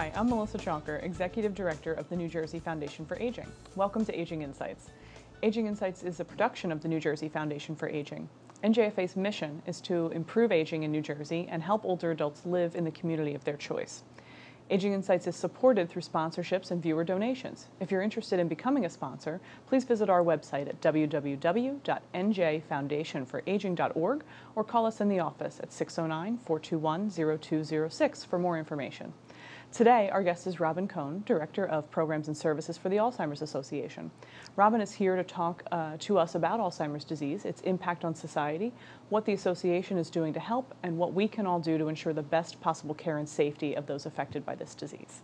Hi, I'm Melissa Chonker, Executive Director of the New Jersey Foundation for Aging. Welcome to Aging Insights. Aging Insights is a production of the New Jersey Foundation for Aging. NJFA's mission is to improve aging in New Jersey and help older adults live in the community of their choice. Aging Insights is supported through sponsorships and viewer donations. If you're interested in becoming a sponsor, please visit our website at www.njfoundationforaging.org or call us in the office at 609 421 0206 for more information. Today, our guest is Robin Cohn, Director of Programs and Services for the Alzheimer's Association. Robin is here to talk uh, to us about Alzheimer's disease, its impact on society, what the association is doing to help, and what we can all do to ensure the best possible care and safety of those affected by this disease.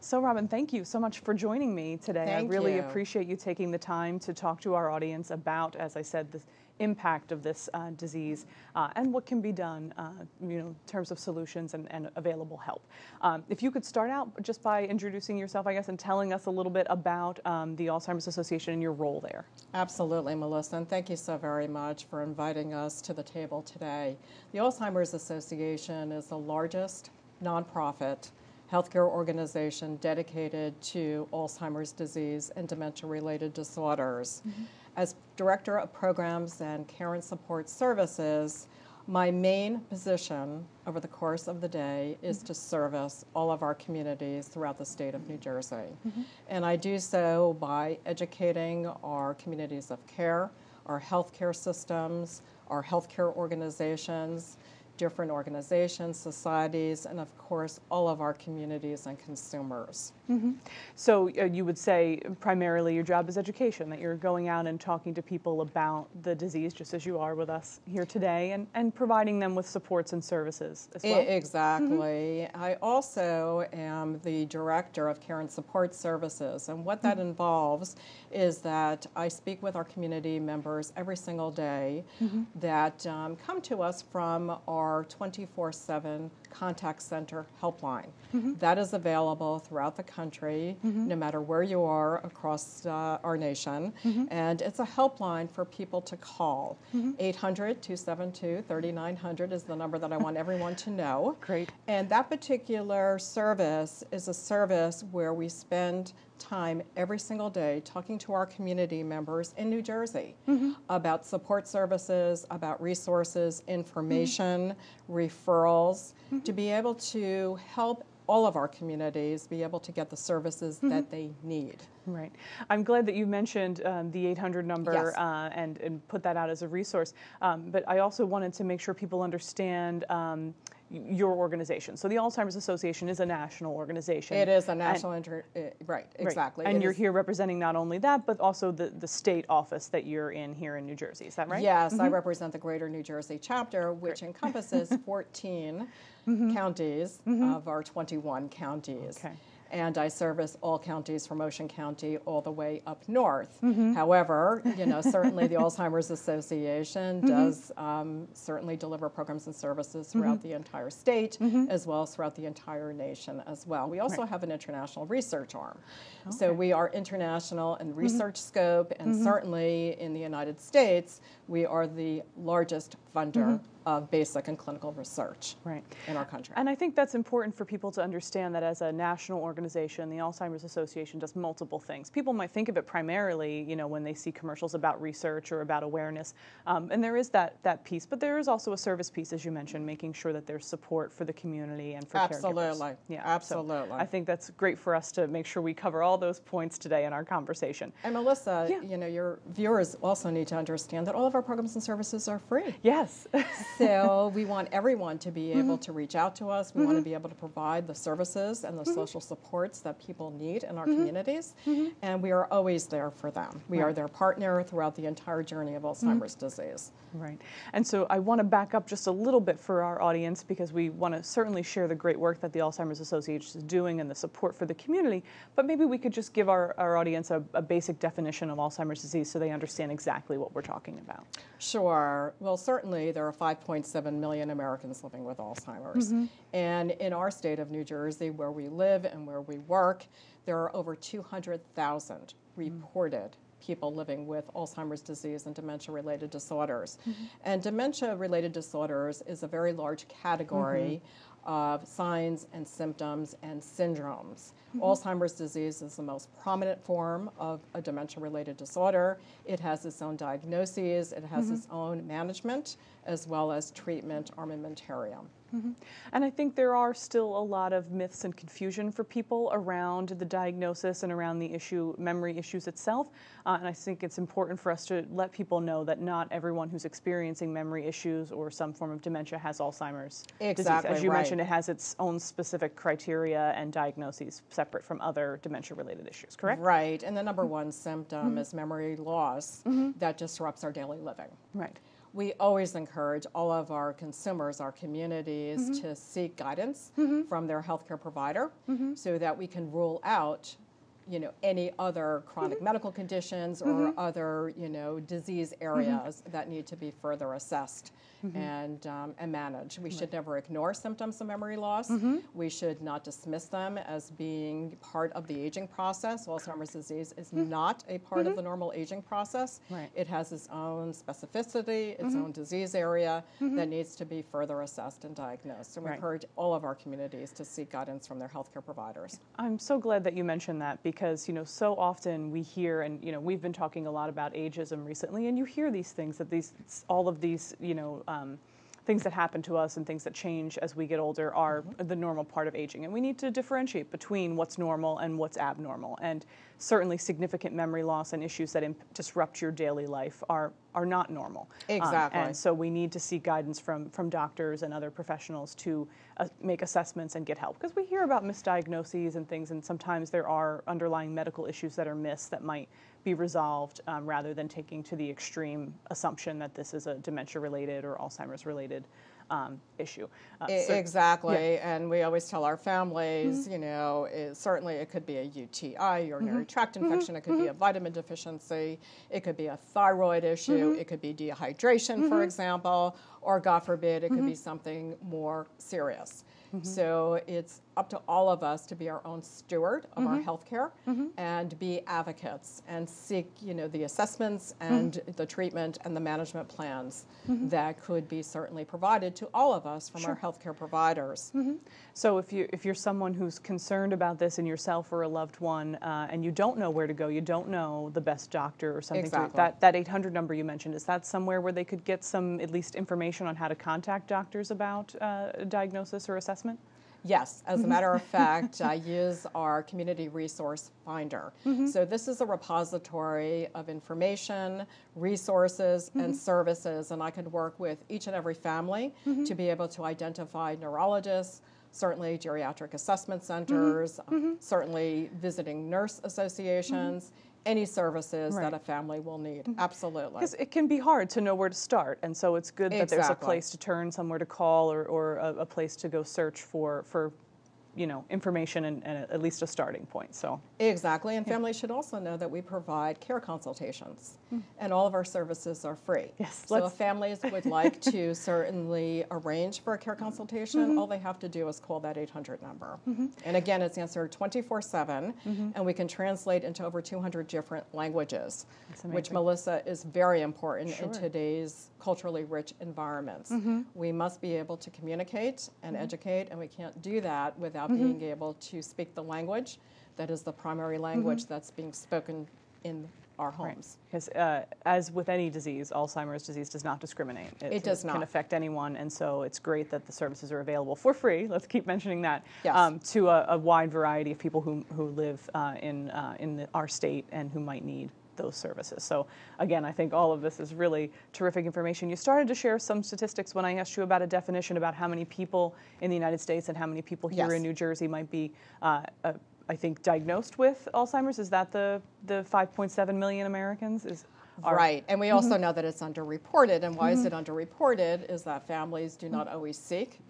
So, Robin, thank you so much for joining me today. Thank I really you. appreciate you taking the time to talk to our audience about, as I said, this impact of this uh, disease uh, and what can be done uh, you know, in terms of solutions and, and available help. Um, if you could start out just by introducing yourself, I guess, and telling us a little bit about um, the Alzheimer's Association and your role there. Absolutely, Melissa, and thank you so very much for inviting us to the table today. The Alzheimer's Association is the largest nonprofit healthcare organization dedicated to Alzheimer's disease and dementia related disorders. Mm -hmm. As Director of Programs and care and Support Services, my main position over the course of the day is to service all of our communities throughout the state of New Jersey. Mm -hmm. And I do so by educating our communities of care, our healthcare systems, our healthcare organizations, different organizations, societies, and of course, all of our communities and consumers. Mm -hmm. So uh, you would say primarily your job is education, that you're going out and talking to people about the disease, just as you are with us here today, and, and providing them with supports and services as well. Mm-hmm. Exactly. Mm -hmm. I also am the director of Care and Support Services, and what that mm -hmm. involves is that I speak with our community members every single day mm-hmm. that um, come to us from our our 24 7 contact center helpline. Mm-hmm. That is available throughout the country, mm-hmm. no matter where you are across uh, our nation. Mm-hmm. And it's a helpline for people to call. Mm-hmm. 800 272 3900 is the number that I want everyone to know. Great. And that particular service is a service where we spend time every single day talking to our community members in New Jersey mm-hmm. about support services, about resources, information, mm-hmm. referrals, mm-hmm. to be able to help all of our communities be able to get the services that mm-hmm. they need. Right. I'm glad that you mentioned um, the 800 number yes. uh, and, and put that out as a resource. Um, but I also wanted to make sure people understand um, your organization. So the Alzheimer's Association is a national organization. It is a national, and, inter- eh, right, exactly. And it you're is. here representing not only that, but also the, the state office that you're in here in New Jersey. Is that right? Yes, mm-hmm. I represent the Greater New Jersey chapter, which Great. encompasses 14 mm-hmm. counties mm-hmm. of our 21 counties. Okay and I service all counties from Ocean County all the way up north. Mm-hmm. However, you know, certainly the Alzheimer's Association mm-hmm. does um, certainly deliver programs and services throughout mm-hmm. the entire state mm-hmm. as well as throughout the entire nation as well. We also right. have an international research arm. Okay. So we are international in mm-hmm. research scope, and mm-hmm. certainly in the United States, we are the largest funder of basic and clinical research right. in our country. And I think that's important for people to understand that as a national organization, the Alzheimer's Association does multiple things. People might think of it primarily, you know, when they see commercials about research or about awareness, um, and there is that that piece, but there is also a service piece, as you mentioned, making sure that there's support for the community and for absolutely. caregivers. Absolutely, yeah, absolutely. I think that's great for us to make sure we cover all those points today in our conversation. And Melissa, yeah. you know, your viewers also need to understand that all of our programs and services are free. Yes. so we want everyone to be mm-hmm. able to reach out to us. We want to mm-hmm. be able to provide the services and the mm-hmm. social supports that people need in our communities. And we are always there for them. We right. are their partner throughout the entire journey of Alzheimer's disease. Right. And so I want to back up just a little bit for our audience because we want to certainly share the great work that the Alzheimer's Association is doing and the support for the community. But maybe we could just give our, our audience a, a basic definition of Alzheimer's disease so they understand exactly what we're talking about. Sure. Well, certainly there are five 1.7 million Americans living with Alzheimer's. Mm-hmm. And in our state of New Jersey, where we live and where we work, there are over 200,000 reported people living with Alzheimer's disease and dementia related disorders. Mm-hmm. And dementia related disorders is a very large category. Mm-hmm. Of signs and symptoms and syndromes. Mm-hmm. Alzheimer's disease is the most prominent form of a dementia related disorder. It has its own diagnoses, it has mm-hmm. its own management, as well as treatment armamentarium. Mm-hmm. And I think there are still a lot of myths and confusion for people around the diagnosis and around the issue, memory issues itself. Uh, and I think it's important for us to let people know that not everyone who's experiencing memory issues or some form of dementia has Alzheimer's exactly, disease. As you right. mentioned, it has its own specific criteria and diagnoses separate from other dementia related issues, correct? Right. And the number mm-hmm. one symptom mm-hmm. is memory loss mm-hmm. that disrupts our daily living. Right we always encourage all of our consumers, our communities, mm -hmm. to seek guidance mm -hmm. from their healthcare provider mm-hmm. so that we can rule out you know any other chronic mm-hmm. medical conditions or mm-hmm. other you know disease areas that need to be further assessed mm-hmm. and, um, and manage. We right. should never ignore symptoms of memory loss. Mm-hmm. We should not dismiss them as being part of the aging process. Alzheimer's disease is mm-hmm. not a part of mm-hmm. the normal aging process. Right. It has its own specificity, its mm-hmm. own disease area mm-hmm. that needs to be further assessed and diagnosed. And we right. encourage all of our communities to seek guidance from their healthcare providers. I'm so glad that you mentioned that because, you know, so often we hear and, you know, we've been talking a lot about ageism recently and you hear these things that these all of these, you know, uh, um, things that happen to us and things that change as we get older are mm-hmm. the normal part of aging. And we need to differentiate between what's normal and what's abnormal. And certainly, significant memory loss and issues that imp- disrupt your daily life are are not normal. Um, exactly. Um, and so we need to seek guidance from from doctors and other professionals to uh, make assessments and get help because we hear about misdiagnoses and things, and sometimes there are underlying medical issues that are missed that might be resolved um, rather than taking to the extreme assumption that this is a dementia related or Alzheimer's related um, issue. Uh, so, exactly. Yeah. And we always tell our families, mm-hmm. you know, it, certainly it could be a UTI, urinary mm-hmm. tract infection, mm-hmm. it could be a mm-hmm. vitamin deficiency, it could be a thyroid issue, mm-hmm. it could be dehydration, for mm-hmm. example, or God forbid, it could be something more serious. So it's up to all of us to be our own steward of mm-hmm. our healthcare mm-hmm. and be advocates and seek, you know, the assessments mm-hmm. and mm-hmm. the treatment and the management plans mm-hmm. that could be certainly provided to all of us from sure. our healthcare providers. Mm-hmm. So if you if you're someone who's concerned about this in yourself or a loved one uh, and you don't know where to go, you don't know the best doctor or something. Exactly. To, that that 800 number you mentioned is that somewhere where they could get some at least information on how to contact doctors about uh, diagnosis or assessment? Yes, as a mm-hmm. matter of fact, I use our community resource finder. Mm-hmm. So, this is a repository of information, resources, mm-hmm. and services, and I can work with each and every family mm-hmm. to be able to identify neurologists. Certainly, geriatric assessment mm-hmm. centers, mm-hmm. certainly, visiting nurse associations, any services right. that a family will need. Mm-hmm. Absolutely. Because it can be hard to know where to start. And so it's good that exactly. there's a place to turn, somewhere to call, or, or a, a, place to go search for, for you know information and, and at least a starting point. So exactly, and yeah. families should also know that we provide care consultations, mm. and all of our services are free. Yes. So if families would like to certainly arrange for a care consultation, mm -hmm. all they have to do is call that 800 number, mm -hmm. and again, it's answered 24 seven, -hmm. and we can translate into over 200 different languages, which Melissa is very important sure. in today's culturally rich environments. Mm-hmm. We must be able to communicate and mm-hmm. educate, and we can't do that without about mm -hmm. being mm-hmm. able to speak the language that is the primary language mm -hmm. that's being spoken in our homes. Right. uh, as with any disease, Alzheimer's disease does not discriminate. It, it does it not. can affect anyone, and so it's great that the services are available for free. Let's keep mentioning that yes. um, to a, a, wide variety of people who, who live uh, in, uh, in the, our state and who might need those services. So again, I think all of this is really terrific information. You started to share some statistics when I asked you about a definition about how many people in the United States and how many people here yes. in New Jersey might be, uh, uh, I think, diagnosed with Alzheimer's. Is that the, the 5.7 million Americans? Is are, right, and we also mm-hmm. know that it's underreported. And why is it mm-hmm. underreported? Is that families do not mm-hmm. always seek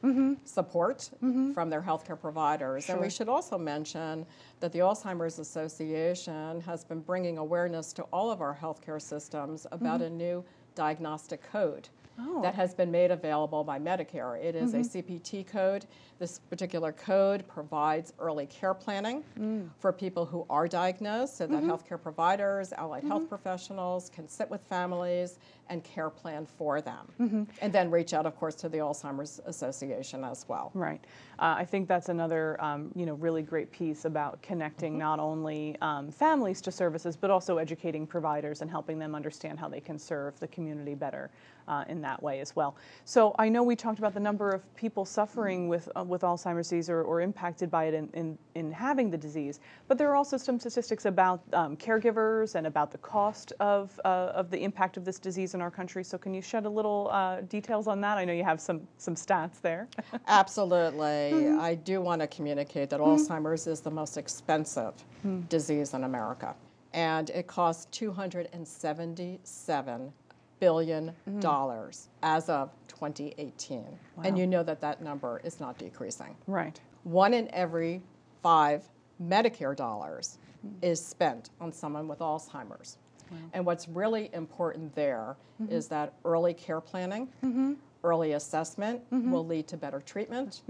support from their healthcare providers. Sure. And we should also mention that the Alzheimer's Association has been bringing awareness to all of our healthcare systems about a new diagnostic code. Oh. that has been made available by Medicare. It is mm -hmm. a mm-hmm. CPT code. This particular code provides early care planning mm. for people who are diagnosed so that mm -hmm. healthcare providers, allied -hmm. health mm-hmm. professionals can sit with families and care plan for them. Mm-hmm. And then reach out, of course, to the Alzheimer's Association as well. Right. Uh, I think that's another um, you know, really great piece about connecting not only um, families to services, but also educating providers and helping them understand how they can serve the community better uh, in that way as well. So I know we talked about the number of people suffering with, uh, with Alzheimer's disease or, or impacted by it in, in, in, having the disease, but there are also some statistics about um, caregivers and about the cost of, uh, of the impact of this disease in our country. So can you shed a little uh, details on that? I know you have some, some stats there. Absolutely. Mm -hmm. I do want to communicate that mm -hmm. Alzheimer's is the most expensive mm -hmm. disease in America and it costs $277 billion mm-hmm. dollars mm-hmm. as of 2018. Wow. And you know that that number is not decreasing. Right. One in every 5 Medicare dollars mm-hmm. is spent on someone with Alzheimer's. Wow. And what's really important there mm-hmm. is that early care planning, mm-hmm. early assessment mm-hmm. will lead to better treatment,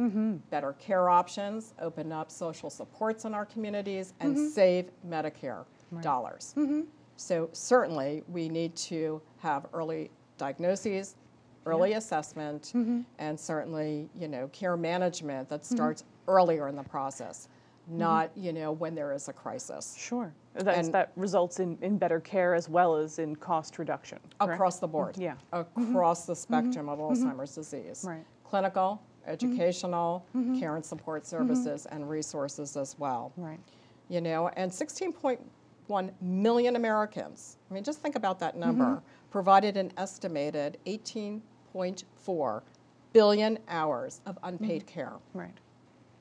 better care options, open up social supports in our communities, and save Medicare right. dollars. So certainly we need to have early diagnoses, early yeah. assessment, mm -hmm. and certainly, you know, care management that mm-hmm. starts mm -hmm. earlier in the process, mm-hmm. not, you know, when there is a crisis. Sure. That's, and, that results in, in better care as well as in cost reduction. Correct? Across the board. Yeah. Across the mm-hmm. spectrum of Alzheimer's disease. Right. Clinical, educational, mm -hmm. care and support services, mm -hmm. and resources as well. Right. You know, and point million Americans. I mean, just think about that mm-hmm. number. Mm -hmm. Provided an estimated 18.4 billion hours of unpaid mm -hmm. care. Right.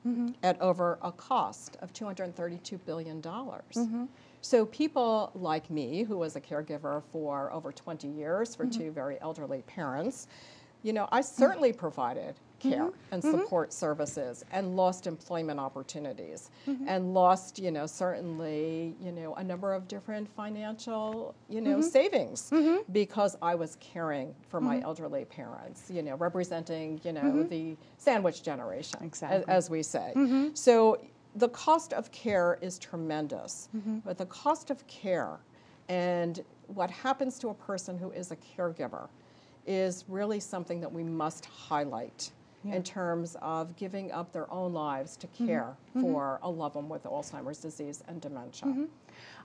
Mm -hmm. At over a cost of $232 billion. Mm-hmm. So people like me, who was a caregiver for over 20 years for mm-hmm. two very elderly parents, you know, I certainly provided care mm-hmm. and mm-hmm. support services and lost employment opportunities mm-hmm. and lost, you know, certainly, you know, a number of different financial, you know, savings because I was caring for my elderly parents, you know, representing, you know, the sandwich generation, exactly. as, as we say. So the cost of care is tremendous, but the cost of care and what happens to a person who is a caregiver is really something that we must highlight yeah. in terms of giving up their own lives to mm-hmm. care mm-hmm. for mm-hmm. a loved one with Alzheimer's disease and dementia. Mm-hmm.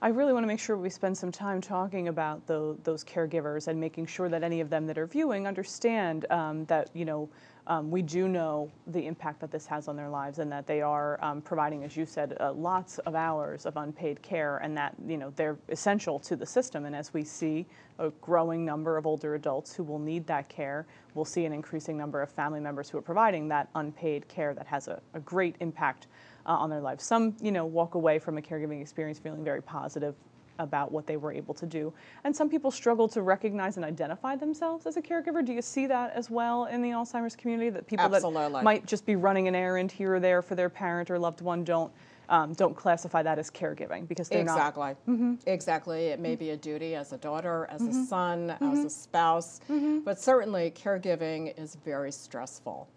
I really want to make sure we spend some time talking about the, those caregivers and making sure that any of them that are viewing understand um, that you know um, we do know the impact that this has on their lives and that they are um, providing, as you said, uh, lots of hours of unpaid care and that, you know, they're essential to the system. And as we see a growing number of older adults who will need that care, we'll see an increasing number of family members who are providing that unpaid care that has a, a great impact uh, on their lives. Some, you know, walk away from a caregiving experience feeling very positive, about what they were able to do. And some people struggle to recognize and identify themselves as a caregiver. Do you see that as well in the Alzheimer's community that people Absolutely. that might just be running an errand here or there for their parent or loved one don't um, don't classify that as caregiving because they're exactly. not. Mm-hmm. Exactly. It may be a duty as a daughter, as a mm-hmm. son, as a mm-hmm. spouse, mm-hmm. but certainly caregiving is very stressful.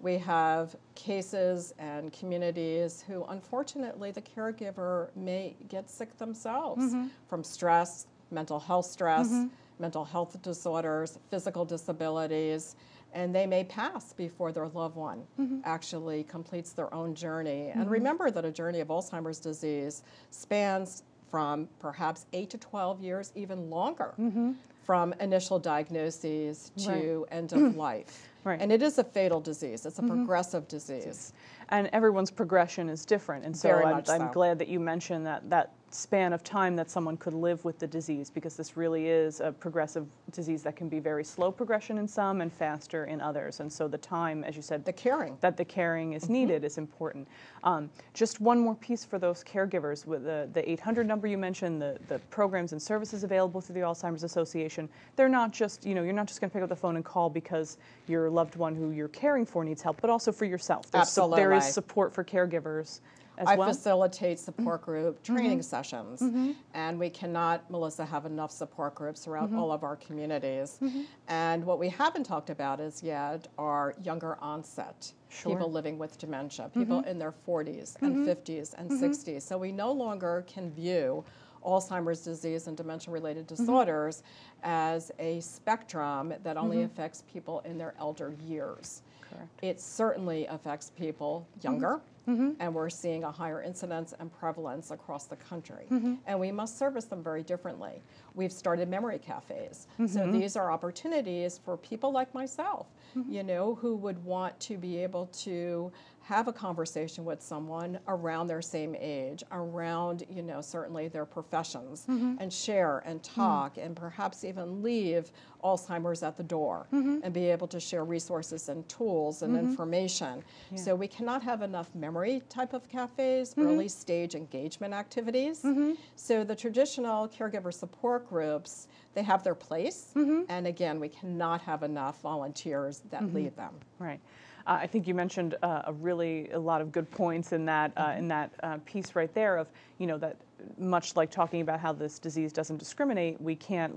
We have cases and communities who, unfortunately, the caregiver may get sick themselves from stress, mental health stress mental health disorders, physical disabilities, and they may pass before their loved one mm-hmm. actually completes their own journey. Mm-hmm. And remember that a journey of Alzheimer's disease spans from perhaps 8 to 12 years, even longer, mm-hmm. from initial diagnoses to right. end of life. Right. And it is a fatal disease. It's a mm-hmm. progressive disease. And everyone's progression is different. And so, I'm, so I'm glad that you mentioned that that span of time that someone could live with the disease because this really is a progressive disease that can be very slow progression in some and faster in others. And so the time, as you said, the caring that the caring is mm-hmm. needed mm -hmm. is important. Um, just one more piece for those caregivers with the, the 800 number you mentioned, the, the programs and services available through the Alzheimer's Association. They're not just you know you're not just going to pick up the phone and call because your loved one who you're caring for needs help, but also for yourself. There's Absolutely. Su there is support for caregivers as I well? facilitate support mm-hmm. group training mm-hmm. sessions, mm-hmm. and we cannot, Melissa, have enough support groups throughout mm-hmm. all of our communities. Mm-hmm. And what we haven't talked about is yet are younger onset. Sure. People living with dementia, mm-hmm. people in their 40s and 50s and 60s. So we no longer can view Alzheimer's disease and dementia related disorders mm-hmm. as a spectrum that only mm-hmm. affects people in their elder years. Correct. It certainly affects people younger. Mm-hmm. mm-hmm. And we're seeing a higher incidence and prevalence across the country. Mm-hmm. And we must service them very differently. We've started memory cafes. Mm-hmm. So these are opportunities for people like myself, mm-hmm. you know, who would want to be able to have a conversation with someone around their same age, around, you know, certainly their professions, mm-hmm. and share and talk and perhaps even leave Alzheimer's at the door and be able to share resources and tools tools and mm-hmm. information. Yeah. So we cannot have enough memory type of cafes, mm-hmm. early stage engagement activities. Mm-hmm. So the traditional caregiver support groups, they have their place. Mm-hmm. And again, we cannot have enough volunteers that mm-hmm. lead them. Right. Uh, I think you mentioned uh, a really a lot of good points in that uh, mm-hmm. in that uh, piece right there of you know that much like talking about how this disease doesn't discriminate, we can't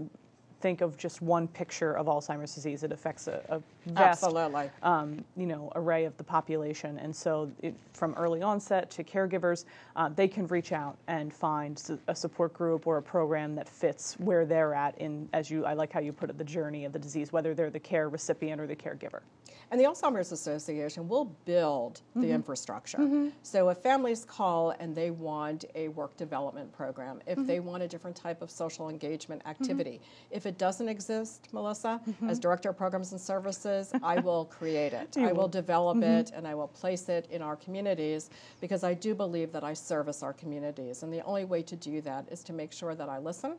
think of just one picture of Alzheimer's disease. It affects a, a vast, Absolutely. Um, you know, array of the population. And so, it, from early onset to caregivers, uh, they can reach out and find a support group or a program that fits where they're at in, as you, I like how you put it, the journey of the disease, whether they're the care recipient or the caregiver. And the Alzheimer's Association will build mm-hmm. the infrastructure. Mm-hmm. So, if families call and they want a work development program, if mm-hmm. they want a different type of social engagement activity, if it doesn't exist, Melissa, mm-hmm. as Director of Programs and Services, I will create it. I will develop mm-hmm. it and I will place it in our communities because I do believe that I service our communities. And the only way to do that is to make sure that I listen,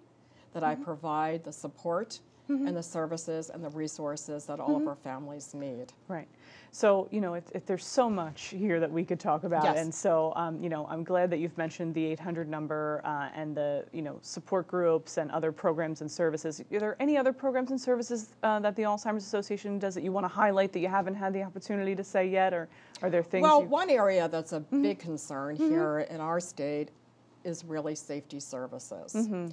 that I mm-hmm. provide the support mm-hmm. and the services and the resources that all of mm-hmm. our families need. Right. So, you know, if, if there's so much here that we could talk about. Yes. And so, um, you know, I'm glad that you've mentioned the 800 number uh, and the, you know, support groups and other programs and services. Are there any other programs and services uh, that the Alzheimer's Association does that you want to highlight that you haven't had the opportunity to say yet? Or are there things? Well, one area that's a mm-hmm. big concern mm-hmm. here in our state is really safety services. Mm-hmm.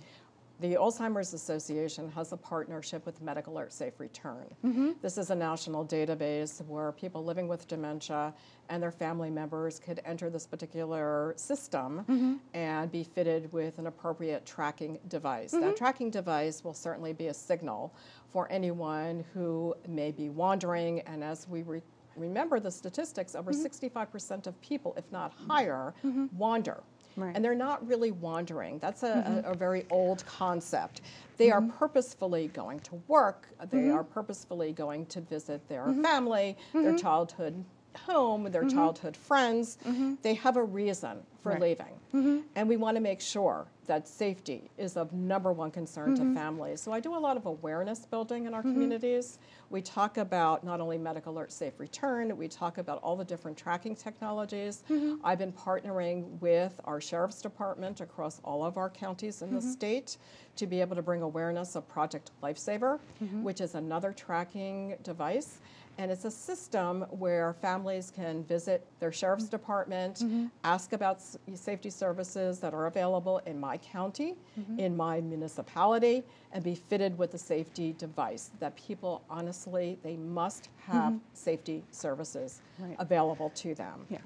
The Alzheimer's Association has a partnership with Medical Alert Safe Return. Mm-hmm. This is a national database where people living with dementia and their family members could enter this particular system mm-hmm. and be fitted with an appropriate tracking device. Mm-hmm. That tracking device will certainly be a signal for anyone who may be wandering, and as we re- remember the statistics, over 65% mm-hmm. of people, if not higher, mm-hmm. wander. Right. And they're not really wandering. That's a, mm-hmm. a, a very old concept. They mm-hmm. are purposefully going to work, they mm-hmm. are purposefully going to visit their mm-hmm. family, their mm-hmm. childhood home with their mm -hmm. childhood friends, mm -hmm. they have a reason for right. leaving. Mm-hmm. And we want to make sure that safety is of number one concern to mm-hmm. families. So I do a lot of awareness building in our mm-hmm. communities. We talk about not only medical alert safe return, we talk about all the different tracking technologies. I've been partnering with our sheriff's department across all of our counties in the state to be able to bring awareness of Project Lifesaver, which is another tracking device and it's a system where families can visit their sheriff's department, mm-hmm. ask about safety services that are available in my county, mm-hmm. in my municipality, and be fitted with a safety device. That people, honestly, they must have mm-hmm. safety services right. available to them. Yeah.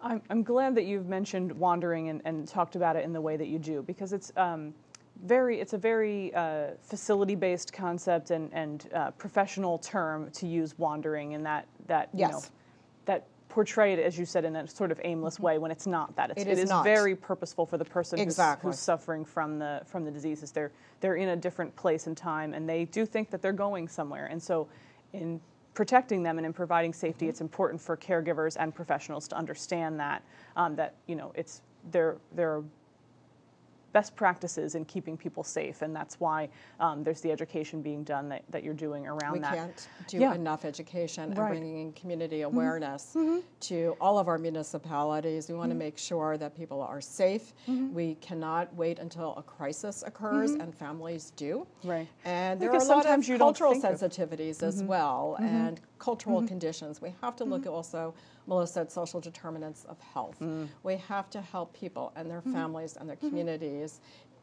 I'm, I'm glad that you've mentioned wandering and, and, talked about it in the way that you do because it's. Um, very it's a very uh, facility based concept and and uh, professional term to use wandering and that that you yes. know that portray it as you said in a sort of aimless mm-hmm. way when it's not that it's, it is, very purposeful for the person exactly. who's, who's, suffering from the from the diseases they're they're in a different place and time and they do think that they're going somewhere and so in protecting them and in providing safety mm-hmm. it's important for caregivers and professionals to understand that um, that you know it's they're there are best practices in keeping people safe, and that's why um, there's the education being done that, that you're doing around we that. We can't do yeah. enough education right. and bringing community mm-hmm. awareness mm-hmm. to all of our municipalities. We want mm-hmm. to make sure that people are safe. Mm-hmm. We cannot wait until a crisis occurs, mm-hmm. and families do. Right. And there because are a lot of cultural sensitivities as mm-hmm. well, and cultural mm-hmm. conditions. We have to look mm-hmm. at also, Melissa said, social determinants of health. Mm. We have to help people and their mm-hmm. families and their mm-hmm. communities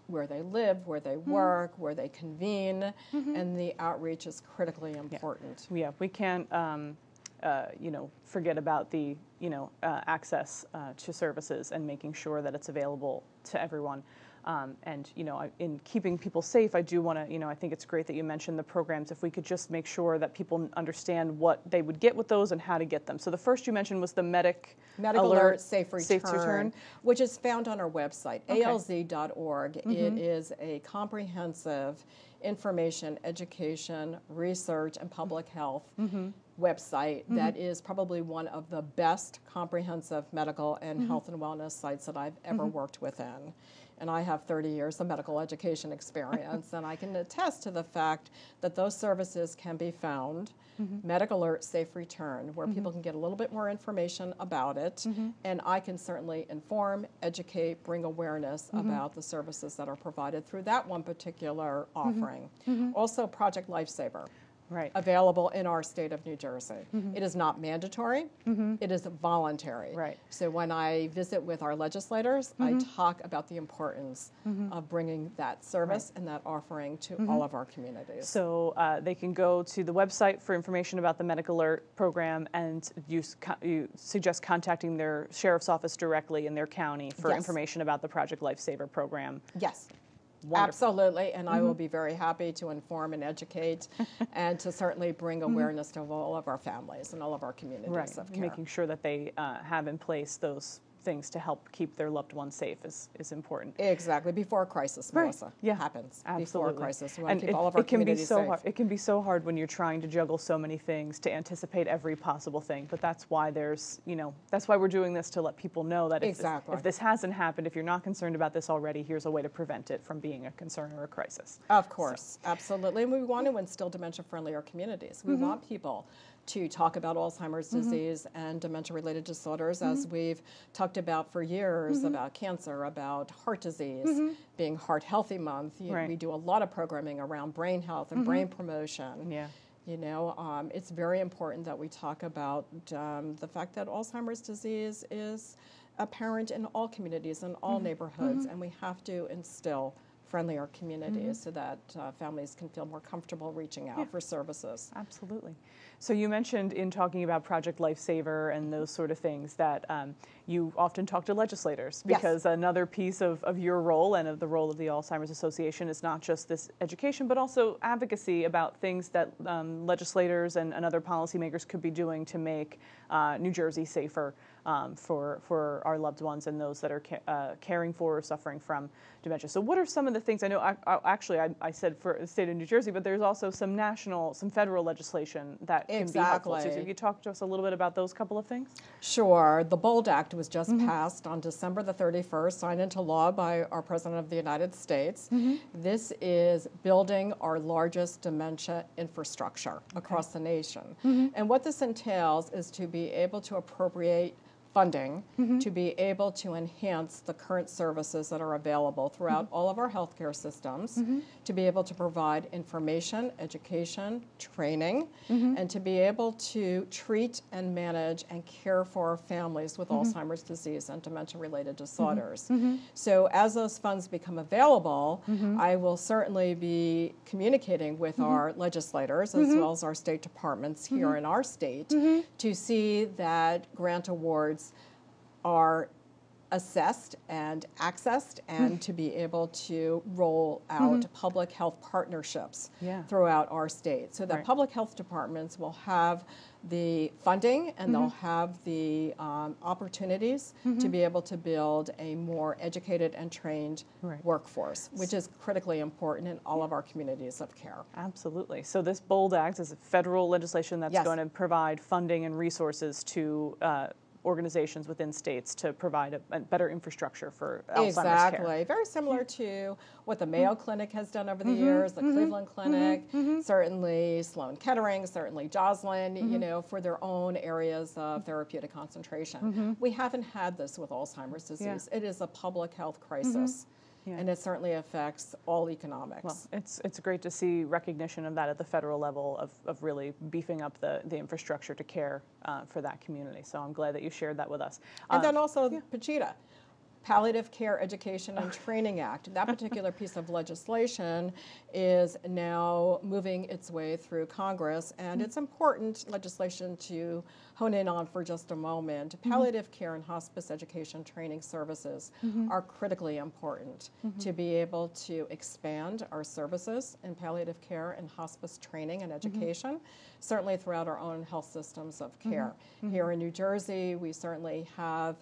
where they live, where they mm-hmm. work, mm-hmm. where they convene, mm-hmm. and the outreach is critically important. Yeah, yeah. we can't, um, uh, you know, forget about the, you know, uh, access uh, to services and making sure that it's available to everyone. Um, and you know, in keeping people safe, I do want to. You know, I think it's great that you mentioned the programs. If we could just make sure that people understand what they would get with those and how to get them. So the first you mentioned was the medic medic alert, alert safe, return, safe, return, which is found on our website okay. alz.org. Mm -hmm. It mm-hmm. is a comprehensive information, education, research, and public health. Mm -hmm. Website mm -hmm. that is probably one of the best comprehensive medical and mm-hmm. health and wellness sites that I've ever mm-hmm. worked within and I have 30 years of medical education experience, and I can attest to the fact that those services can be found. Mm-hmm. Alert Safe Return, where mm-hmm. people can get a little bit more information about it, mm-hmm. and I can certainly inform, educate, bring awareness mm-hmm. about the services that are provided through that one particular mm-hmm. offering. Mm-hmm. Also, Project Lifesaver right. available in our state of New Jersey. Mm -hmm. it is not mandatory, mm -hmm. it is voluntary. Right. So when I visit with our legislators, mm -hmm. I mm-hmm. talk about the importance mm-hmm. of bringing that service right. and that offering to mm-hmm. all of our communities. So uh, they can go to the website for information about the Medic Alert program, and you, you suggest contacting their sheriff's office directly in their county for yes. information about the Project Lifesaver program. Yes wonderful. Absolutely, and mm -hmm. I will mm-hmm. be very happy to inform and educate and to certainly bring mm-hmm. awareness mm -hmm. to all of our families and all of our communities right. of care. Making sure that they uh, have in place those things to help keep their loved ones safe is, is important. Exactly before a crisis, right. Melissa, yeah. happens Absolutely. before a crisis. and it, it can be so safe. hard. It can be so hard when you're trying to juggle so many things to anticipate every possible thing. But that's why there's you know that's why we're doing this to let people know that if, exactly. this, if this hasn't happened, if you're not concerned about this already, here's a way to prevent it from being a concern or a crisis. Of course, so. absolutely, and we want to instill dementia-friendlier communities. We mm -hmm. want people to talk about Alzheimer's mm-hmm. disease and dementia related disorders, mm-hmm. as we've talked about for years mm-hmm. about cancer, about heart disease, mm-hmm. being Heart Healthy Month. You, right. We do a lot of programming around brain health and brain mm-hmm. promotion. Yeah. You know, um, it's very important that we talk about um, the fact that Alzheimer's disease is apparent in all communities and all mm-hmm. neighborhoods, and we have to instill friendlier communities mm-hmm. so that uh, families can feel more comfortable reaching out yeah. for services. Absolutely. So you mentioned in talking about Project Lifesaver and those sort of things that um, you often talk to legislators because yes. another piece of, of your role and of the role of the Alzheimer's Association is not just this education but also advocacy about things that um, legislators and, and, other policymakers could be doing to make uh, New Jersey safer um, for, for our loved ones and those that are ca uh, caring for or suffering from dementia. So what are some of the things, I know I, I, actually I, I, said for the state of New Jersey, but there's also some national, some federal legislation that exactly. can be helpful you talk to us a little bit about those couple of things? Sure. The BOLD Act was just mm -hmm. passed on December the 31st, signed into law by our President of the United States. Mm -hmm. This is building our largest dementia infrastructure okay. across the nation. Mm -hmm. And what this entails is to be able to appropriate funding mm -hmm. to be able to enhance the current services that are available throughout mm -hmm. all of our healthcare systems, mm -hmm. to be able to provide information, education, training, mm-hmm. and to be able to treat and manage and care for our families with mm-hmm. Alzheimer's disease and dementia related mm-hmm. disorders. So, as those funds become available, I will certainly be communicating with our legislators as well as our state departments here in our state to see that grant awards rights are assessed and accessed and hmm. to be able to roll out mm-hmm. public health partnerships yeah. throughout our state so that right. public health departments will have the funding and mm-hmm. they'll have the um, opportunities mm-hmm. to be able to build a more educated and trained right. workforce which is critically important in all yeah. of our communities of care absolutely so this bold act is federal legislation that's yes. going to provide funding and resources to uh, organizations within states to provide a, a better infrastructure for Alzheimer's exactly. care. Very similar mm-hmm. to what the Mayo mm-hmm. Clinic has done over the mm-hmm. years, the mm-hmm. Cleveland mm-hmm. Clinic, mm-hmm. certainly Sloan Kettering, certainly Joslin, you know, for their own areas of therapeutic concentration. We haven't had this with Alzheimer's disease. Yeah. It is a public health crisis yeah. and it certainly affects all economics. Well, it's it's great to see recognition of that at the federal level of, of really beefing up the, the infrastructure to care uh, for that community. So I'm glad that you shared that with us. And then um, also yeah. Pachita. Palliative Care Education and Training Act. That particular piece of legislation is now moving its way through Congress, and it's important legislation to hone in on for just a moment. Mm-hmm. Palliative mm-hmm. care and hospice education training services mm-hmm. are critically important mm-hmm. to be able to expand our services in palliative care and hospice training and mm-hmm. education, certainly throughout our own health systems of care. Mm-hmm. Here in New Jersey, we certainly have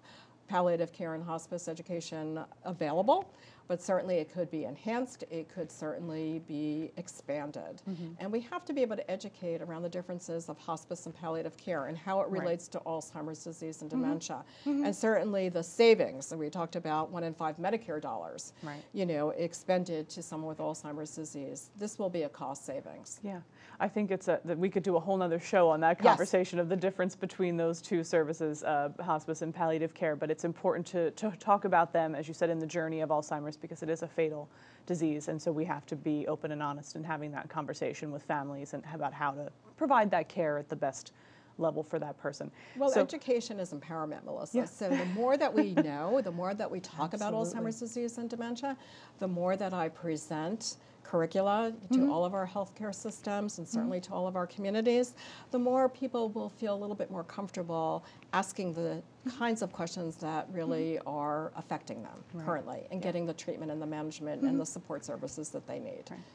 palliative care and hospice education available. But certainly it could be enhanced, it could certainly be expanded. Mm-hmm. And we have to be able to educate around the differences of hospice and palliative care and how it relates right. to Alzheimer's disease and mm-hmm. dementia. Mm-hmm. And certainly the savings, that we talked about one in five Medicare dollars, right. you know, expended to someone with Alzheimer's disease. This will be a cost savings. Yeah, I think it's a, that we could do a whole other show on that conversation yes. of the difference between those two services, uh, hospice and palliative care, but it's important to, to talk about them, as you said, in the journey of Alzheimer's Alzheimer's because it is a fatal disease. And so we have to be open and honest in having that conversation with families and about how to provide that care at the best level for that person. Well, so, education is empowerment, Melissa. Yeah. So the more that we know, the more that we talk Absolutely. about Alzheimer's disease and dementia, the more that I present curricula to mm -hmm. all of our healthcare systems and mm-hmm. certainly mm -hmm. to all of our communities, the more people will feel a little bit more comfortable asking the mm-hmm. kinds of questions that really mm -hmm. are affecting them right. currently and yeah. getting the treatment and the management and the mm-hmm. support services that they need. Right.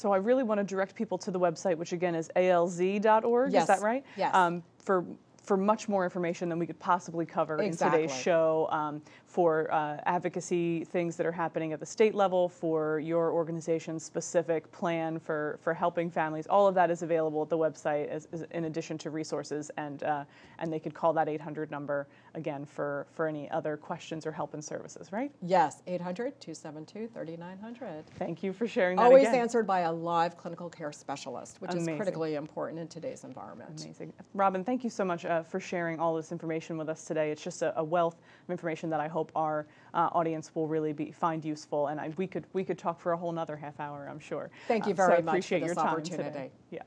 So I really want to direct people to the website, which again is alz.org. Yes. Is that right? Yes. Um, for for much more information than we could possibly cover exactly. in today's show um, for uh, advocacy things that are happening at the state level, for your organization's specific plan for, for helping families. All of that is available at the website as, as in addition to resources, and, uh, and they could call that 800 number again for, for any other questions or help and services, right? Yes, 800 272 3900. Thank you for sharing that. Always again. answered by a live clinical care specialist, which Amazing. is critically important in today's environment. Amazing. Robin, thank you so much. Uh, for sharing all this information with us today. It's just a, a wealth of information that I hope our uh, audience will really be, find useful. And I, we could we could talk for a whole another half hour, I'm sure. Thank you uh, very so much appreciate for this your time opportunity. Today. Yeah.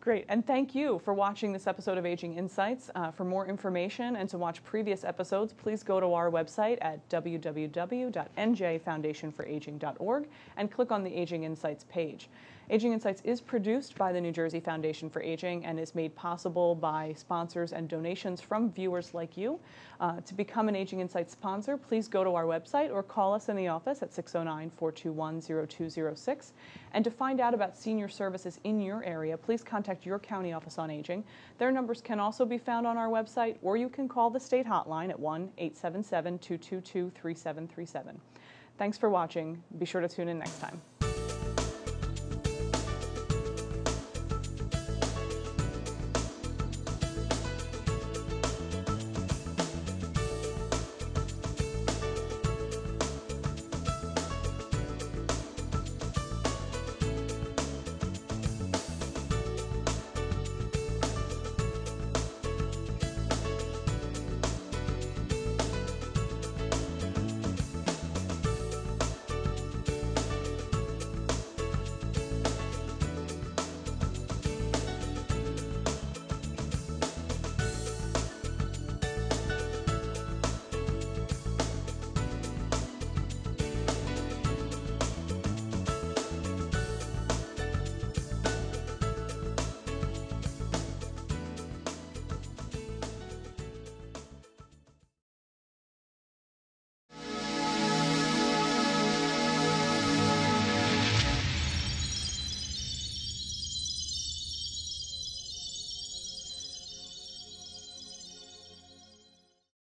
Great, and thank you for watching this episode of Aging Insights. Uh, for more information and to watch previous episodes, please go to our website at www.njfoundationforaging.org and click on the Aging Insights page. Aging Insights is produced by the New Jersey Foundation for Aging and is made possible by sponsors and donations from viewers like you. Uh, to become an Aging Insights sponsor, please go to our website or call us in the office at 609 421 0206. And to find out about senior services in your area, please contact your county office on aging. Their numbers can also be found on our website, or you can call the state hotline at 1 877 222 3737. Thanks for watching. Be sure to tune in next time.